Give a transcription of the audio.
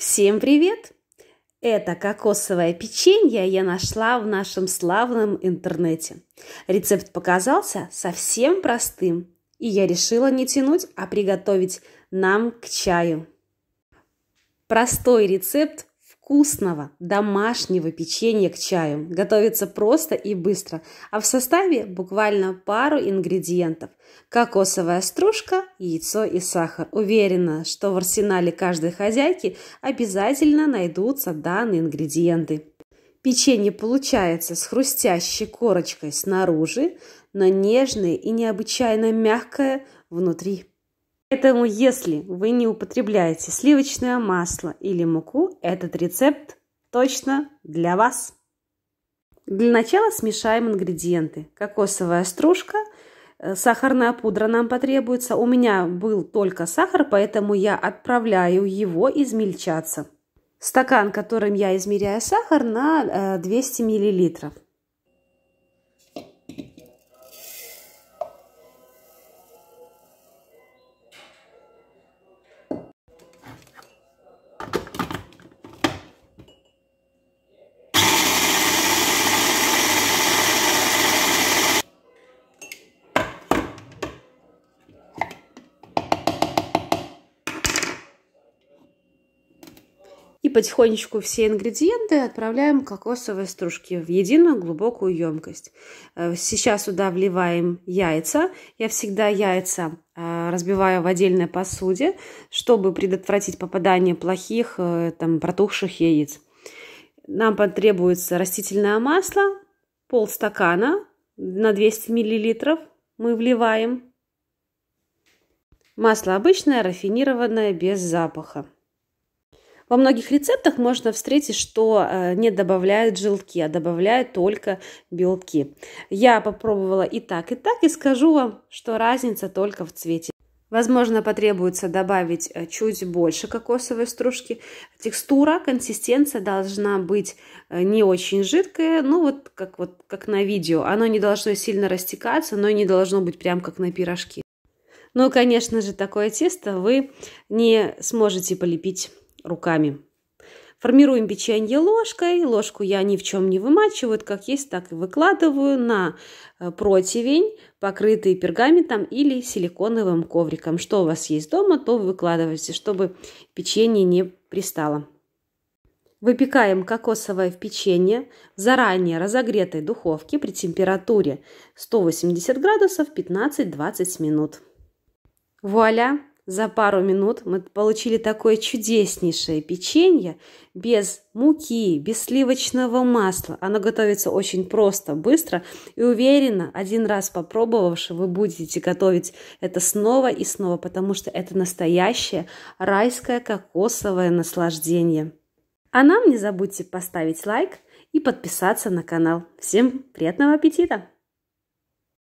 Всем привет! Это кокосовое печенье я нашла в нашем славном интернете. Рецепт показался совсем простым, и я решила не тянуть, а приготовить нам к чаю. Простой рецепт вкусного домашнего печенья к чаю. Готовится просто и быстро, а в составе буквально пару ингредиентов. Кокосовая стружка, яйцо и сахар. Уверена, что в арсенале каждой хозяйки обязательно найдутся данные ингредиенты. Печенье получается с хрустящей корочкой снаружи, но нежное и необычайно мягкое внутри. Поэтому, если вы не употребляете сливочное масло или муку, этот рецепт точно для вас. Для начала смешаем ингредиенты. Кокосовая стружка, э, сахарная пудра нам потребуется. У меня был только сахар, поэтому я отправляю его измельчаться. Стакан, которым я измеряю сахар, на 200 э, миллилитров. потихонечку все ингредиенты отправляем кокосовые стружки в единую глубокую емкость. Э, сейчас сюда вливаем яйца. Я всегда яйца э, разбиваю в отдельной посуде, чтобы предотвратить попадание плохих, э, там, протухших яиц. Нам потребуется растительное масло, полстакана на 200 мл мы вливаем. Масло обычное, рафинированное, без запаха. Во многих рецептах можно встретить, что э, не добавляют желтки, а добавляют только белки. Я попробовала и так, и так, и скажу вам, что разница только в цвете. Возможно, потребуется добавить э, чуть больше кокосовой стружки. Текстура, консистенция должна быть э, не очень жидкая, ну вот как, вот как на видео. Оно не должно сильно растекаться, но и не должно быть прям как на пирожки. Ну, конечно же, такое тесто вы не сможете полепить руками. Формируем печенье ложкой. Ложку я ни в чем не вымачиваю, как есть, так и выкладываю на э, противень, покрытый пергаментом или силиконовым ковриком. Что у вас есть дома, то выкладывайте, чтобы печенье не пристало. Выпекаем кокосовое в печенье в заранее разогретой духовке при температуре 180 градусов 15-20 минут. Вуаля! За пару минут мы получили такое чудеснейшее печенье без муки, без сливочного масла. Оно готовится очень просто, быстро и уверенно. Один раз попробовавши, вы будете готовить это снова и снова, потому что это настоящее райское кокосовое наслаждение. А нам не забудьте поставить лайк и подписаться на канал. Всем приятного аппетита!